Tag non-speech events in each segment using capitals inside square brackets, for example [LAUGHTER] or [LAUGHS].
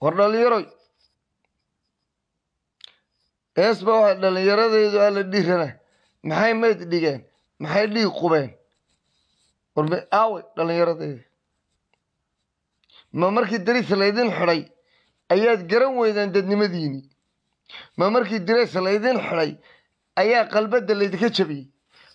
war dhallinyaroy ees baa waxay dhallinyaradaydu alla dhiirana maxay meyd dhigeen maxay dhiig qubeen war aawey dhallinyaradayda ma markii daris laydin xidhay ayaad garan weydaan dadnimadiini ma markii dires laydin xidhay ayaa qalbadda laydinka jabiyey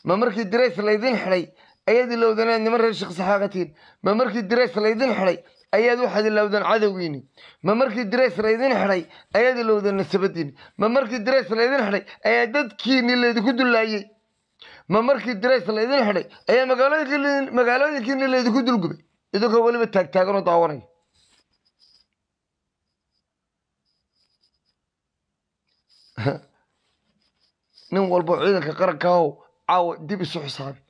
ma markii dirays laydin xidhay ayaad ilowdanaa niman reer sheekh saxaagatiin ma markii dirays laydin xidhay ayaad waxaad ilowdeen cadowgiini ma markii dres laydin xidhay ayaad ilowdeen nasabadiini ma markii dres laydin xidhay ayaa dadkiini laydinku dullaayey ma markii dres laydin xidhay ayaa magaalooyinkiini laydinku dulgubay idinkoo weliba taagtaagan taagtaaganoo daawanaya [LAUGHS] nin walbo ciidanka qaranka caawa dib isu xisaabay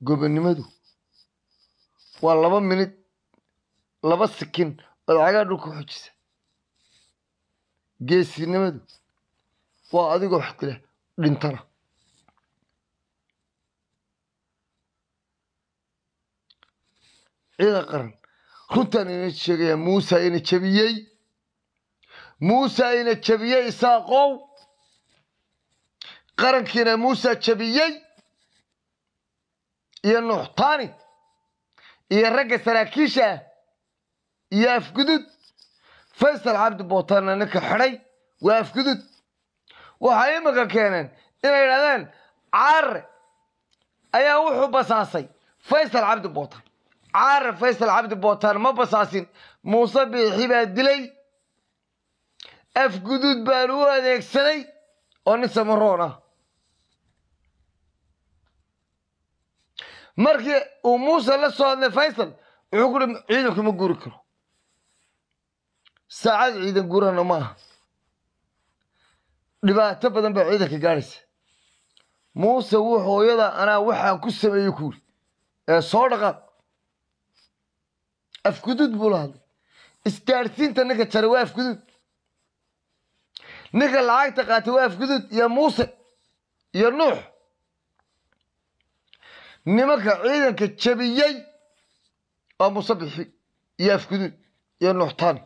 Gobonimadu waa laba midig laba sikin oo cagaa dhulka xujisa. Geesinimadu waa adigoo wax dila dhintana. Ciidan qaran runtaan ina sheegaya Muuse ina jabiyey muusa ina jabiyey Isaaqow qarankiina Muuse jabiyey iyo nuuxtaanid iyo ragga saraakiisha ah iyo afgudud faysal cabdi bootaanna ninka xidhay waa afgudud waxay imika keeneen inay yidhahdeen caare ayaa wuxuu basaasay faysal cabdi bootaan caare faysal cabdi bootaan ma basaasin muuse biixi baa dilay afgudud baa luu adeegsaday oo nin samaroon ah markii uu muuse la soo hadlay faysal wuxuu ku hi ciidanku ma guri karo saacad ciidan guurana ma aha dhibaato badan baa ciidanka gaadhaysa muuse wuu hooyada anaa waxaan ku sameeyey ku uri ee soo dhaqaaq afguduud buu la hadlay isgaadhsiinta ninka jaray waa afguduud ninka lacagta qaatay waa afguduud iyo muuse iyo nuux nimanka ciidanka jabiyey waa musabixi iyo afguduud iyo nuxtaani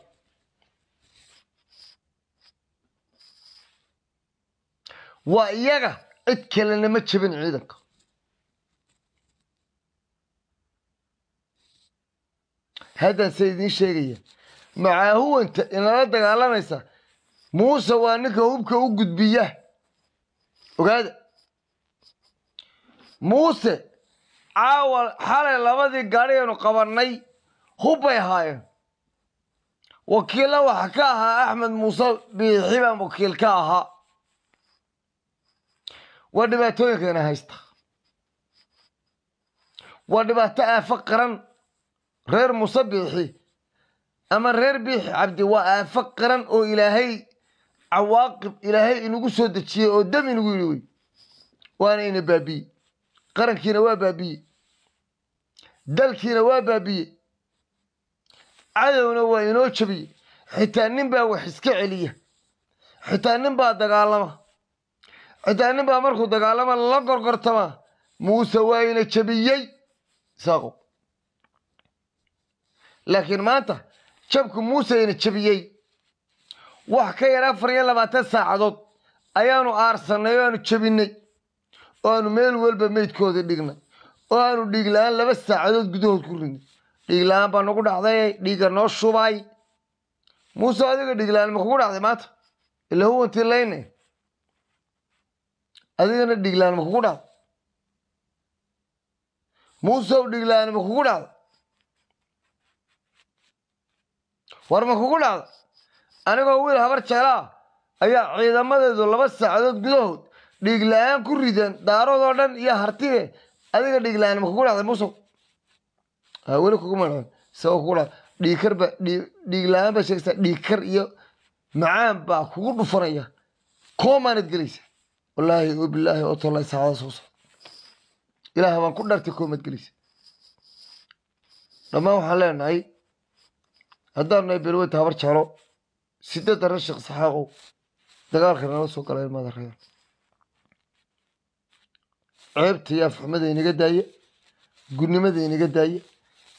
waa iyaga cid kalena ma jabin ciidanka haddaan se idiin sheegaya macaahuwanta inala dagaalamaysa muuse waa ninka hubka u gudbiya ogaada muuse caawa xalay labadii gaari aynu qabannay hub bay ahaayeen wakiilla waxa ka ahaa axmed muuse biixi baan wakiil ka ahaa waa dhibaatooyinkaina haysta waa dhibaato aafo qaran reer muuse biixi ama reer biixi cabdi waa aafo qaran oo ilaahay cawaaqib ilaahay inagu soo dejiyey oo dam inagu yiri wey waana ina baabiye qarankiina waa baabiyey dalkiina waa baabiyey cadowna waa inoo jabiye xitaa nin baa wax iska celiya xitaa nin baa dagaalama xitaa nin baa markuu dagaalama la gorgortama muuse waa ina jabiyey saaqow laakiin maanta jabku muuse ina jabiyey wax ka yar afar iyo labaatan saacadood ayaanu aarsannay o aanu oo aanu meel walba meydkooda dhignay oo aanu dhiigla-aan laba saacadood gudahood ku rinay dhiigla-aan baa nagu dhacday dhiigga noo shubay muuse adiga dhiigla-aan makugu dhacday maanta ila adigana dhiigla-aan makugu dhacday muusew dhiigla-aan makugu dhacday war makugu dhacday anigoo wiil habar jeelaa ayaa ciidamadeedu laba saacadood gudahood dhiig aan ku ridan daaroodoo dhan iyo hartide adiga dhiig ma kugu dhacday musow weli kuguma dhacdo sabab kugu dhacdo dhiigkar ba dhiig la baa sheegaysaa dhiigkar iyo macaan baa kugu dhufanaya koomaanad gelaysa wallaahi o bilaahi oo tollay saacada soo socda ilaah baan ku dhartay koomaad gelaysa dhammaan waxaan leenahay haddaan nahay berwe taabar jaalo sideedan rashik saxaaqow dagaalka nala soo gala ilmaada reer ceebta iyo afxumada inaga daaya gudnimada inaga daaya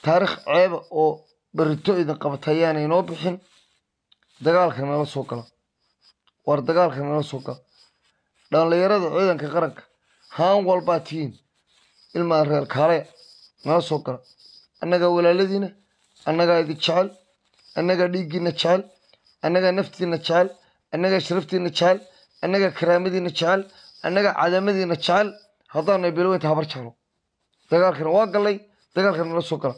taariikh ceeba oo berito idin ayaana inoo bixin dagaalka nala soo gala waar dagaalka nala soo gala dhallinyarada ciidanka qaranka haan walbaa tihiin ilmaa reer kaaleya nala soo gala annagaa walaaladiina annagaa idin jecel annagaa dhiiggiinna jecel annagaa naftiina jecel annagaa sharaftiina jecel annagaa karaamadiina jecel annagaa cadamadiinna jecel haddaanu ebeelweynta habar jeclo dagaalkana waa gallay dagaalkana nala soo gala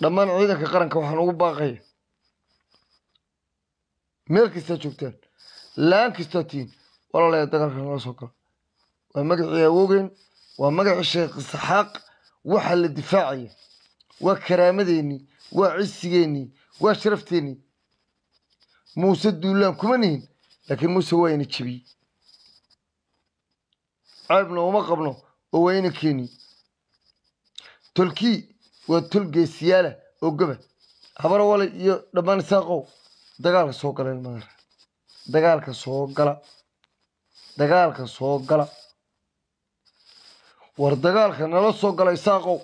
dhammaan ciidanka qaranka waxaan ugu baaqaya meel kastaa joogtaan laan kastaa tihiin walaalaya dagaalkana nala soo gala waa magacii awoogeen waa magaci sheekh isxaaq waxaa la difaacaya waa karaamadeenii waa cisigeenii waa sharafteenii muuse duulaan kuma nihin laakiin muuse waa ina jebiyey ceebna uma qabno oo waa ina tolkii waa tol geesiyaala oo gaba habaro wale iyo dhammaan isaaqow dagaalka soo galeen maara dagaalka soo gala dagaalka soo gala war dagaalka nala soo gala isaaqow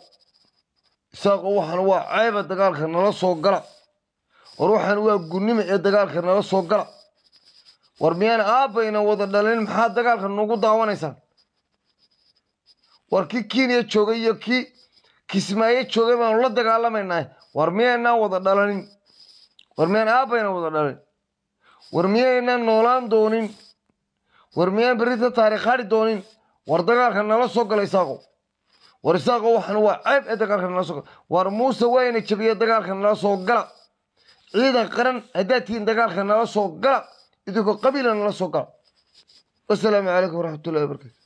isaaqow waxaan waa ceeba dagaalka nala soo gala war waxaan waa gunnima ee dagaalka nala soo gala war miyaan aabbayna wada dhalin maxaad dagaalka nagu daawanaysaan war kii kenya joogay iyo kii kismaaye joogay baanu la dagaalamaynaa war miyaynaan wada dhalanin war miyaan aabbayna wada dhalin war miyaynaan noolaan doonin war miyaan berita taarikh hadhi doonin war dagaalka nala soo gala isaaqo war isaaqo waxan waa ceeb ee dagaalka nala soo gala war muuse wayna jabiya dagaalka nala soo gala ciidan qaran haddaad tihiin dagaalka nala soo gala idinkoo qabiila nala soo gala wasalaamu calaykum waraxmatullahi wabarakatu